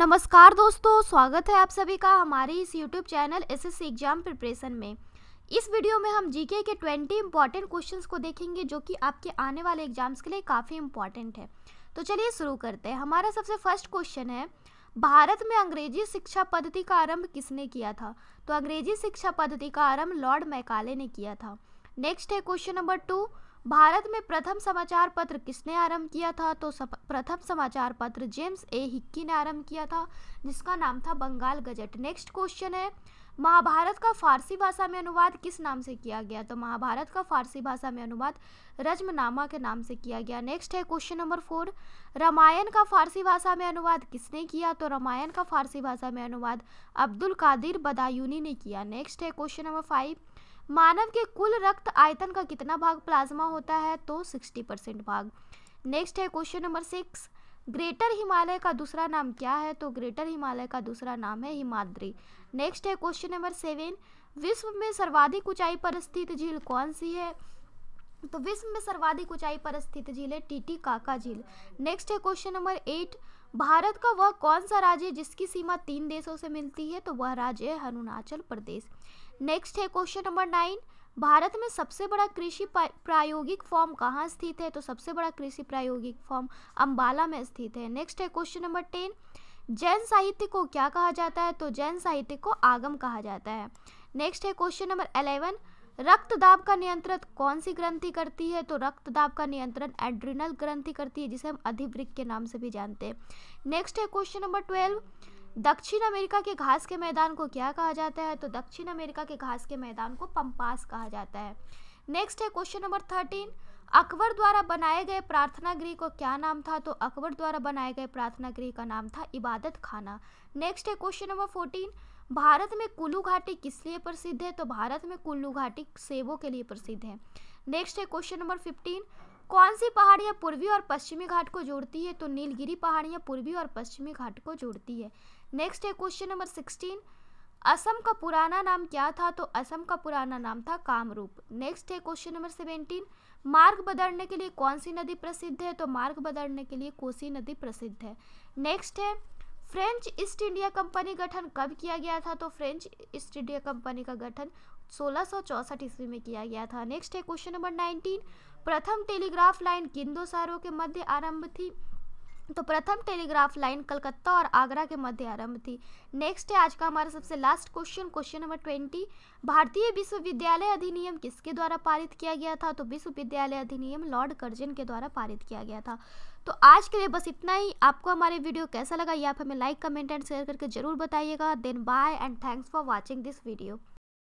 नमस्कार दोस्तों स्वागत है आप सभी का हमारे इस YouTube channel SSC exam preparation में इस वीडियो में हम जीके के 20 इंपॉर्टेंट क्वेश्चंस को देखेंगे जो कि आपके आने वाले एग्जाम्स के लिए काफ़ी इंपॉर्टेंट है तो चलिए शुरू करते हैं हमारा सबसे फर्स्ट क्वेश्चन है भारत में अंग्रेजी शिक्षा पद्धति का आरंभ किसने किया था तो अंग्रेजी शिक्षा पद्धति का आरंभ लॉर्ड मैकाले ने किया था नेक्स्ट है क्वेश्चन नंबर टू भारत में प्रथम समाचार पत्र किसने आरंभ किया था तो सप, प्रथम समाचार पत्र जेम्स ए हिक्की ने आरंभ किया था जिसका नाम था बंगाल गजट नेक्स्ट क्वेश्चन है महाभारत का फारसी भाषा में अनुवाद किस नाम से किया गया तो महाभारत का फारसी भाषा में अनुवाद रजमनामा के नाम से किया गया नेक्स्ट है क्वेश्चन नंबर फोर रामायण का फारसी भाषा में अनुवाद किसने किया तो रामायण का फारसी भाषा में अनुवाद अब्दुल कादिर बदायूनी ने किया नेक्स्ट है क्वेश्चन नंबर फाइव मानव के कुल रक्त आयतन का कितना भाग प्लाज्मा होता है तो 60 परसेंट भाग नेक्स्ट है question number six greater Himalaya का दूसरा नाम क्या है तो ग्रेटर हिमालय का दूसरा नाम है हिमाद्री नेक्स्ट है क्वेश्चन नंबर सेवन विश्व में सर्वाधिक ऊंचाई पर स्थित झील कौन सी है तो विश्व में सर्वाधिक ऊंचाई पर स्थित झील है टीटी काका झील नेक्स्ट है क्वेश्चन नंबर एट भारत का वह कौन सा राज्य है जिसकी सीमा तीन देशों से मिलती है तो वह राज्य है अरुणाचल प्रदेश नेक्स्ट है क्वेश्चन नंबर नाइन भारत में सबसे बड़ा कृषि प्रायोगिक फॉर्म कहाँ स्थित है तो सबसे बड़ा कृषि प्रायोगिक फॉर्म अम्बाला में स्थित है नेक्स्ट है क्वेश्चन नंबर टेन जैन साहित्य को क्या कहा जाता है तो जैन साहित्य को आगम कहा जाता है नेक्स्ट है क्वेश्चन नंबर अलेवन रक्तदाब का नियंत्रण कौन सी ग्रंथि करती है तो रक्तदाब का नियंत्रण एड्रिनल ग्रंथि करती है जिसे हम अधिवृक्क के नाम से भी जानते हैं नेक्स्ट है क्वेश्चन नंबर ट्वेल्व दक्षिण अमेरिका के घास के मैदान को क्या कहा जाता है तो दक्षिण अमेरिका के घास के मैदान को पंपास कहा जाता है नेक्स्ट है क्वेश्चन नंबर थर्टीन अकबर द्वारा बनाए गए प्रार्थना गृह को क्या नाम था तो अकबर द्वारा बनाए गए प्रार्थना गृह का नाम था इबादत खाना नेक्स्ट है क्वेश्चन नंबर फोर्टीन भारत में कुल्लू घाटी किस लिए प्रसिद्ध है तो भारत में कुल्लू घाटी सेबों के लिए प्रसिद्ध है नेक्स्ट है क्वेश्चन नंबर फिफ्टीन कौन सी पहाड़ियाँ पूर्वी और पश्चिमी घाट को जोड़ती है तो नीलगिरी पहाड़ियाँ पूर्वी और पश्चिमी घाट को जोड़ती है नेक्स्ट है क्वेश्चन नंबर सिक्सटीन असम का पुराना नाम क्या था तो असम का पुराना नाम था कामरूप नेक्स्ट है क्वेश्चन नंबर सेवेंटीन मार्ग बदलने के लिए कौन सी नदी प्रसिद्ध है तो मार्ग बदलने के लिए कोसी नदी प्रसिद्ध है नेक्स्ट है फ्रेंच ईस्ट इंडिया कंपनी गठन कब किया गया था तो फ्रेंच ईस्ट इंडिया कंपनी का गठन सोलह ईस्वी में किया गया था नेक्स्ट है क्वेश्चन नंबर 19 प्रथम टेलीग्राफ लाइन किन दो शहरों के मध्य आरंभ थी तो प्रथम टेलीग्राफ लाइन कलकत्ता और आगरा के मध्य आरंभ थी नेक्स्ट है आज का हमारा सबसे last question question number twenty भारतीय विश्वविद्यालय अधिनियम किसके द्वारा पारित किया गया था तो विश्वविद्यालय अधिनियम लॉर्ड कर्जन के द्वारा पारित किया गया था तो आज के लिए बस इतना ही आपको हमारे वीडियो कैसा लगा ये आप हमें लाइक कमेंट एंड शेयर करके जरूर बताइएगा then bye and thanks for watching this video